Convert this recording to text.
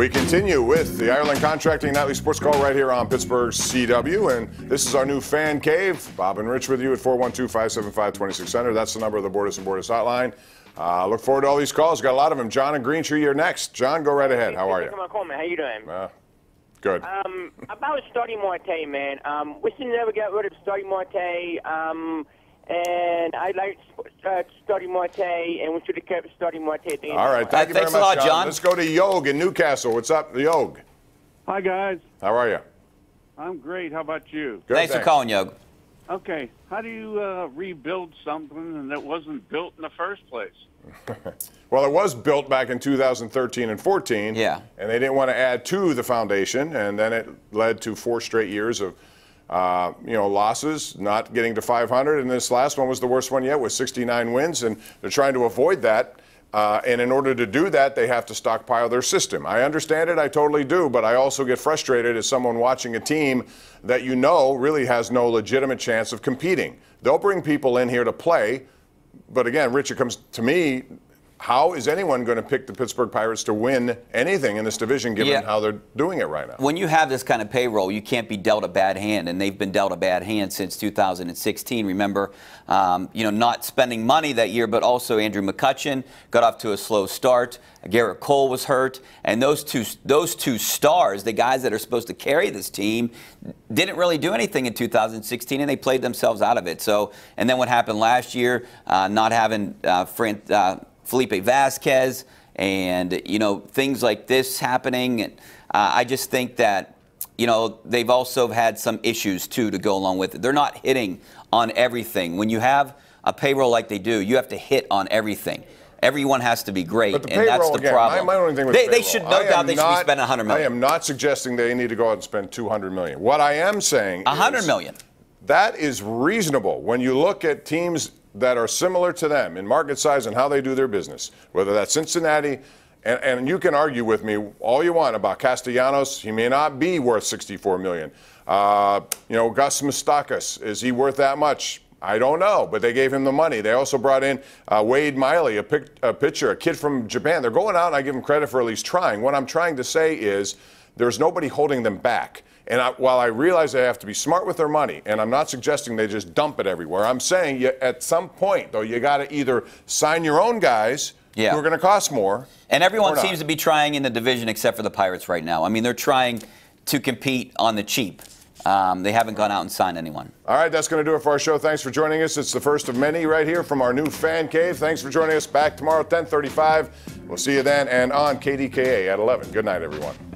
We continue with the Ireland Contracting Nightly Sports Call right here on Pittsburgh CW. And this is our new fan cave. Bob and Rich with you at 412 575 2600. That's the number of the Bordas and Borders Hotline. Uh, look forward to all these calls. Got a lot of them. John and Green Tree, you're next. John, go right ahead. How are you? Come on, call, How you doing? Uh, good. Um, about Stardy Marte, man. Um, we should never get rid of Stardy Marte. Um, and I like uh, study Marte, and we should have kept study Marte. All right, thank you Thanks very much, a lot, John. John. Let's go to Yog in Newcastle. What's up, Yog? Hi guys. How are you? I'm great. How about you? Good, thanks, thanks, for calling, Yog. Okay, how do you uh, rebuild something that wasn't built in the first place? well, it was built back in 2013 and 14. Yeah. And they didn't want to add to the foundation, and then it led to four straight years of uh, you know, losses, not getting to 500. And this last one was the worst one yet with 69 wins, and they're trying to avoid that. Uh, and in order to do that, they have to stockpile their system. I understand it, I totally do, but I also get frustrated as someone watching a team that you know really has no legitimate chance of competing. They'll bring people in here to play, but again, Richard comes to me how is anyone going to pick the Pittsburgh Pirates to win anything in this division given yeah. how they're doing it right now? When you have this kind of payroll, you can't be dealt a bad hand, and they've been dealt a bad hand since 2016. Remember, um, you know, not spending money that year, but also Andrew McCutcheon got off to a slow start. Garrett Cole was hurt, and those two those two stars, the guys that are supposed to carry this team, didn't really do anything in 2016, and they played themselves out of it. So, and then what happened last year, uh, not having uh, uh, Felipe Vasquez, and you know things like this happening. And uh, I just think that you know they've also had some issues too to go along with it. They're not hitting on everything. When you have a payroll like they do, you have to hit on everything. Everyone has to be great, and that's the again, problem. My, my only thing with they, the they should no doubt they not, should spend 100 million. I am not suggesting they need to go out and spend 200 million. What I am saying 100 is, million. That is reasonable. When you look at teams that are similar to them in market size and how they do their business, whether that's Cincinnati. And, and you can argue with me all you want about Castellanos. He may not be worth 64 million. Uh, you know, Gus Mustakas, is he worth that much? I don't know, but they gave him the money. They also brought in uh, Wade Miley, a, pic- a pitcher, a kid from Japan. They're going out, and I give them credit for at least trying. What I'm trying to say is there's nobody holding them back. And I, while I realize they have to be smart with their money, and I'm not suggesting they just dump it everywhere, I'm saying you, at some point, though, you got to either sign your own guys yeah. who are going to cost more. And everyone seems to be trying in the division except for the Pirates right now. I mean, they're trying to compete on the cheap. Um, they haven't gone out and signed anyone. All right, that's going to do it for our show. Thanks for joining us. It's the first of many right here from our new fan cave. Thanks for joining us back tomorrow at 1035. We'll see you then and on KDKA at 11. Good night, everyone.